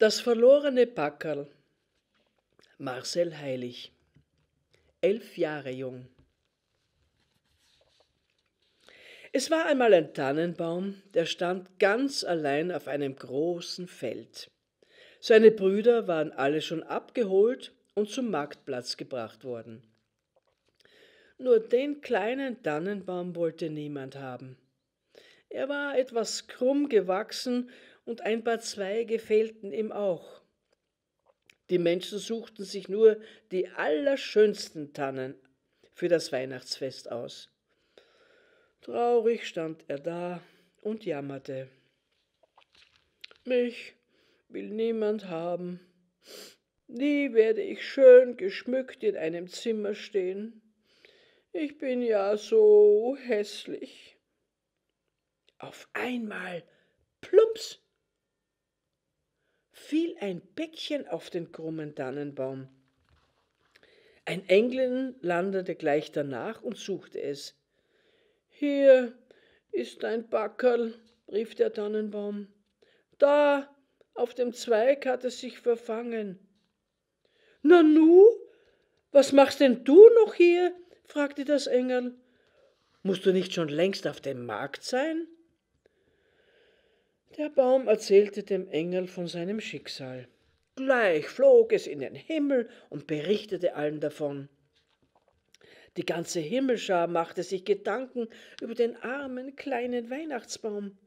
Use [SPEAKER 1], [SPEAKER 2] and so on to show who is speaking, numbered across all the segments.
[SPEAKER 1] Das verlorene Packerl. Marcel Heilig. Elf Jahre jung. Es war einmal ein Tannenbaum, der stand ganz allein auf einem großen Feld. Seine Brüder waren alle schon abgeholt und zum Marktplatz gebracht worden. Nur den kleinen Tannenbaum wollte niemand haben. Er war etwas krumm gewachsen und ein paar Zweige fehlten ihm auch. Die Menschen suchten sich nur die allerschönsten Tannen für das Weihnachtsfest aus. Traurig stand er da und jammerte. Mich will niemand haben. Nie werde ich schön geschmückt in einem Zimmer stehen. Ich bin ja so hässlich. Auf einmal, plumps, fiel ein Päckchen auf den krummen Tannenbaum. Ein Englin landete gleich danach und suchte es. Hier ist ein Backerl, rief der Tannenbaum. Da, auf dem Zweig hat es sich verfangen. Nanu, was machst denn du noch hier? fragte das Engel. Musst du nicht schon längst auf dem Markt sein? Der Baum erzählte dem Engel von seinem Schicksal. Gleich flog es in den Himmel und berichtete allen davon. Die ganze Himmelschar machte sich Gedanken über den armen kleinen Weihnachtsbaum.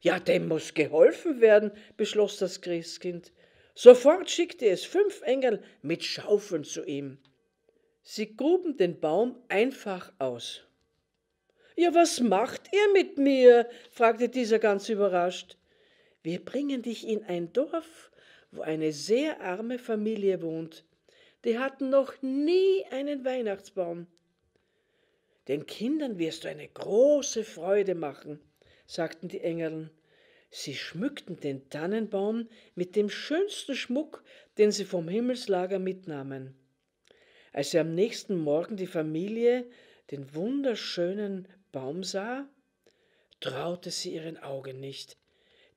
[SPEAKER 1] Ja, dem muss geholfen werden, beschloss das Christkind. Sofort schickte es fünf Engel mit Schaufeln zu ihm. Sie gruben den Baum einfach aus. Ja, was macht ihr mit mir? fragte dieser ganz überrascht. Wir bringen dich in ein Dorf, wo eine sehr arme Familie wohnt. Die hatten noch nie einen Weihnachtsbaum. Den Kindern wirst du eine große Freude machen, sagten die Engel. Sie schmückten den Tannenbaum mit dem schönsten Schmuck, den sie vom Himmelslager mitnahmen. Als sie am nächsten Morgen die Familie den wunderschönen Baum sah, traute sie ihren Augen nicht.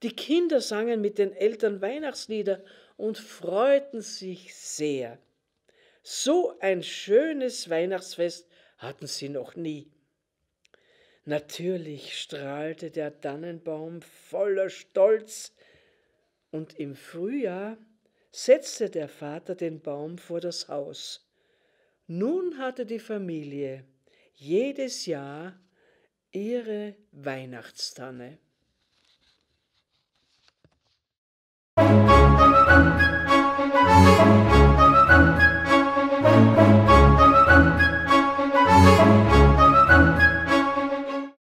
[SPEAKER 1] Die Kinder sangen mit den Eltern Weihnachtslieder und freuten sich sehr. So ein schönes Weihnachtsfest hatten sie noch nie. Natürlich strahlte der Tannenbaum voller Stolz, und im Frühjahr setzte der Vater den Baum vor das Haus. Nun hatte die Familie jedes Jahr ihre Weihnachtstanne.